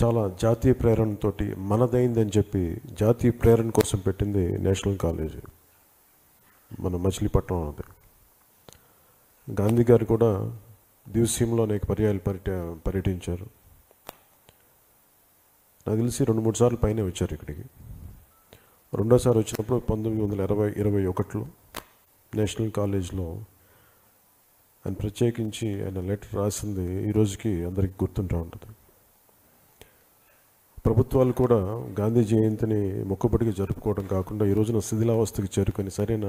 చాలా జాతీయ ప్రేరణతోటి మనదైందని చెప్పి జాతీయ ప్రేరణ కోసం పెట్టింది నేషనల్ కాలేజ్ మన మచిలీపట్నం అది గాంధీ గారు కూడా దివసీమలో అనేక పర్యాలు పర్యట పర్యటించారు నాకు తెలిసి రెండు మూడు సార్లు పైన వచ్చారు ఇక్కడికి రెండోసారి వచ్చినప్పుడు పంతొమ్మిది వందల ఇరవై ఇరవై ఒకటిలో నేషనల్ కాలేజ్లో ఆయన ప్రత్యేకించి ఆయన లెటర్ రాసింది ఈరోజుకి అందరికీ గుర్తుంటూ ఉంటుంది ప్రభుత్వాలు కూడా గాంధీ జయంతిని మొక్కుబడిగా జరుపుకోవడం కాకుండా ఈ రోజున శిథిలావస్థకి చేరుకొని సరైన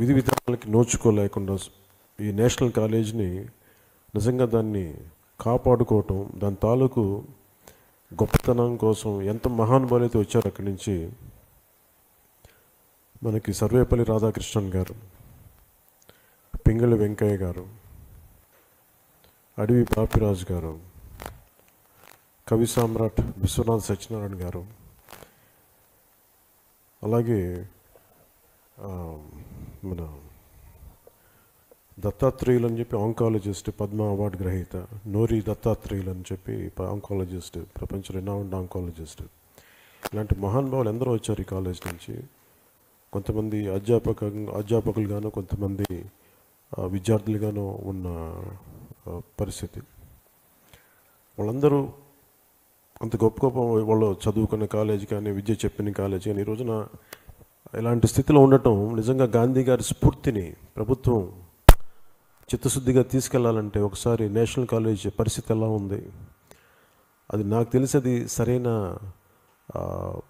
విధి విధానాలకి నోచుకోలేకుండా ఈ నేషనల్ కాలేజీని నిజంగా దాన్ని కాపాడుకోవటం దాని తాలూకు గొప్పతనం కోసం ఎంత మహానుభావులు అయితే వచ్చారు అక్కడి నుంచి మనకి సర్వేపల్లి రాధాకృష్ణన్ గారు పింగళి వెంకయ్య గారు అడవి పాపిరాజు గారు కవి సామ్రాట్ విశ్వనాథ్ సత్యనారాయణ గారు అలాగే మన దత్తాత్రేయులు అని చెప్పి ఆంకాలజిస్ట్ పద్మ అవార్డు గ్రహీత నోరి దత్తాత్రేయులు అని చెప్పి ఆంకాలజిస్ట్ ప్రపంచ రినౌండ్ ఆంకాలజిస్ట్ ఇలాంటి మహానుభావులు ఎందరో వచ్చారు ఈ కాలేజ్ నుంచి కొంతమంది అధ్యాపక అధ్యాపకులుగాను కొంతమంది విద్యార్థులుగాను ఉన్న పరిస్థితి వాళ్ళందరూ అంత గొప్ప గొప్ప వాళ్ళు చదువుకున్న కాలేజ్ కానీ విద్య చెప్పిన కాలేజ్ కానీ ఈ రోజున ఇలాంటి స్థితిలో ఉండటం నిజంగా గాంధీ గారి స్ఫూర్తిని ప్రభుత్వం చిత్తశుద్ధిగా తీసుకెళ్లాలంటే ఒకసారి నేషనల్ కాలేజ్ పరిస్థితి ఎలా ఉంది అది నాకు తెలిసి అది సరైన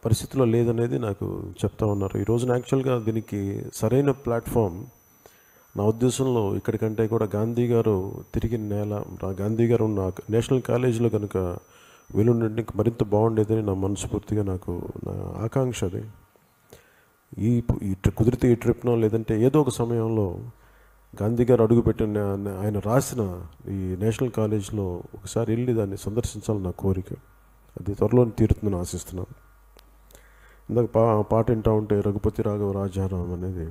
పరిస్థితిలో లేదనేది నాకు చెప్తా ఉన్నారు ఈ రోజున యాక్చువల్గా దీనికి సరైన ప్లాట్ఫామ్ నా ఉద్దేశంలో ఇక్కడికంటే కూడా గాంధీ గారు తిరిగిన నేల గాంధీ గారు ఉన్న నేషనల్ కాలేజీలో కనుక వీలుంటే మరింత బాగుండేదని నా మనస్ఫూర్తిగా నాకు నా ఆకాంక్ష అది ఈ ఈ కుదిరితే ఈ ట్రిప్నో లేదంటే ఏదో ఒక సమయంలో గాంధీ గారు అడుగుపెట్టిన ఆయన రాసిన ఈ నేషనల్ కాలేజ్లో ఒకసారి వెళ్ళి దాన్ని సందర్శించాలని నా కోరిక అది త్వరలో తీరుతుందని ఆశిస్తున్నాను ఇందాక పా పాట వింటా ఉంటే రఘుపతి రాఘవ రాజారాం అనేది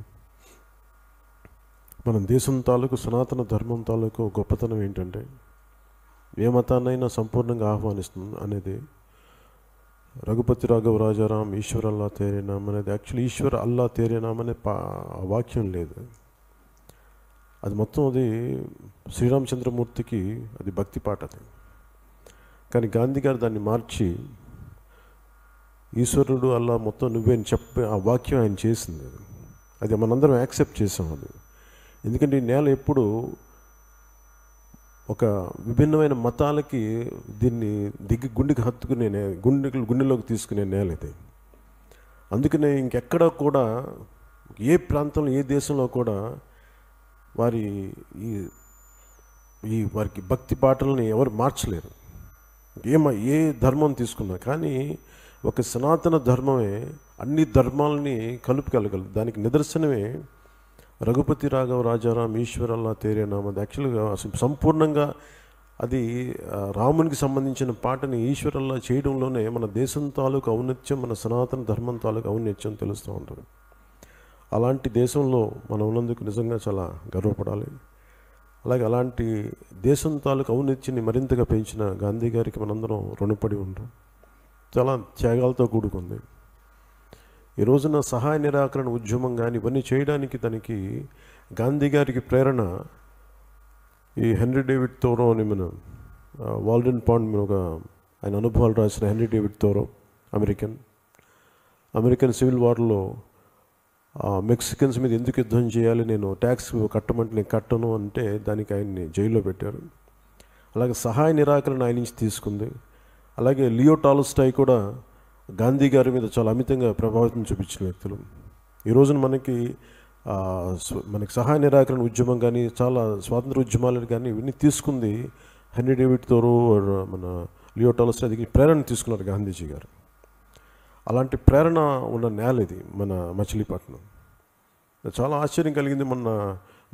మన దేశం తాలూకు సనాతన ధర్మం తాలూకు గొప్పతనం ఏంటంటే ఏ మతాన్నైనా సంపూర్ణంగా ఆహ్వానిస్తుంది అనేది రఘుపతి రాఘవ రాజారాం ఈశ్వర్ అల్లా తేరేనాం అనేది యాక్చువల్లీ ఈశ్వర్ అల్లా తేరేనాం అనే పా వాక్యం లేదు అది మొత్తం అది శ్రీరామచంద్రమూర్తికి అది భక్తి పాట అది కానీ గాంధీ గారు దాన్ని మార్చి ఈశ్వరుడు అల్లా మొత్తం నువ్వే అని చెప్పే ఆ వాక్యం ఆయన చేసింది అది మనందరం యాక్సెప్ట్ చేసాం అది ఎందుకంటే ఈ నేల ఎప్పుడు ఒక విభిన్నమైన మతాలకి దీన్ని దిగ్గి గుండెకి హత్తుకునే నే గుండె గుండెలోకి తీసుకునే నేల అందుకనే ఇంకెక్కడ కూడా ఏ ప్రాంతంలో ఏ దేశంలో కూడా వారి ఈ ఈ వారికి భక్తి పాటలని ఎవరు మార్చలేరు ఏ ఏ ధర్మం తీసుకున్నా కానీ ఒక సనాతన ధర్మమే అన్ని ధర్మాలని కలుపుకెళ్ళగలదు దానికి నిదర్శనమే రఘుపతి రాఘవ రాజారాం ఈశ్వరల్లా తేరే నామది యాక్చువల్గా సంపూర్ణంగా అది రామునికి సంబంధించిన పాటని ఈశ్వరల్లా చేయడంలోనే మన దేశం తాలూకు ఔన్నత్యం మన సనాతన ధర్మం తాలూకు ఔన్నత్యం తెలుస్తూ ఉంటుంది అలాంటి దేశంలో మనం ఉన్నందుకు నిజంగా చాలా గర్వపడాలి అలాగే అలాంటి దేశం తాలూకు ఔన్నత్యాన్ని మరింతగా పెంచిన గాంధీ గారికి మనందరం రుణపడి ఉంటాం చాలా త్యాగాలతో కూడుకుంది ఈ రోజున సహాయ నిరాకరణ ఉద్యమం కానీ ఇవన్నీ చేయడానికి తనకి గాంధీ గారికి ప్రేరణ ఈ హెన్రీ డేవిడ్ తోరో అని మన వాల్డెన్ పాండ్ ఒక ఆయన అనుభవాలు రాసిన Henry David Thoreau American American civil వార్లో మెక్సికన్స్ మీద ఎందుకు యుద్ధం చేయాలి నేను ట్యాక్స్ కట్టమంటే నేను కట్టను అంటే దానికి ఆయన్ని జైల్లో పెట్టారు అలాగే సహాయ నిరాకరణ ఆయన నుంచి తీసుకుంది అలాగే లియో టాలుస్టాయ్ కూడా గాంధీ గారి మీద చాలా అమితంగా ప్రభావితం చూపించిన వ్యక్తులు ఈ రోజున మనకి మనకి సహాయ నిరాకరణ ఉద్యమం కానీ చాలా స్వాతంత్ర ఉద్యమాలను కానీ ఇవన్నీ తీసుకుంది హెన్రీ డేవిడ్ తోరు మన లియో అది ప్రేరణ తీసుకున్నారు గాంధీజీ గారు అలాంటి ప్రేరణ ఉన్న నేల ఇది మన మచిలీపట్నం చాలా ఆశ్చర్యం కలిగింది మొన్న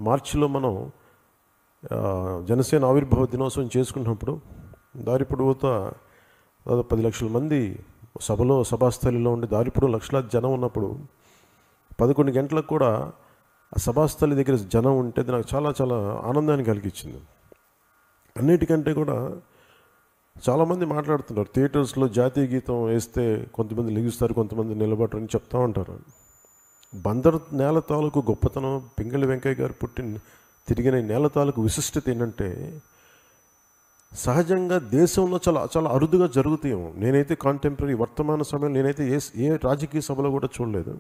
మార్చిలో మనం జనసేన ఆవిర్భావ దినోత్సవం చేసుకున్నప్పుడు దారి పొడవుతా దాదాపు పది లక్షల మంది సభలో సభాస్థలిలో ఉండి దారిపుడు లక్షలాది జనం ఉన్నప్పుడు పదకొండు గంటలకు కూడా ఆ సభాస్థలి దగ్గర జనం ఉంటే నాకు చాలా చాలా ఆనందాన్ని కలిగించింది అన్నిటికంటే కూడా చాలామంది మాట్లాడుతుంటారు థియేటర్స్లో జాతీయ గీతం వేస్తే కొంతమంది లెగుస్తారు కొంతమంది నిలబడరు అని చెప్తూ ఉంటారు బందర్ నేల తాలూకు గొప్పతనం పింగళి వెంకయ్య గారు పుట్టిన తిరిగిన నేల తాలూకు విశిష్టత ఏంటంటే సహజంగా దేశంలో చాలా చాలా అరుదుగా జరుగుతాయేమో నేనైతే కాంటెంపరీ వర్తమాన సమయంలో నేనైతే ఏ ఏ రాజకీయ సభలో కూడా చూడలేదు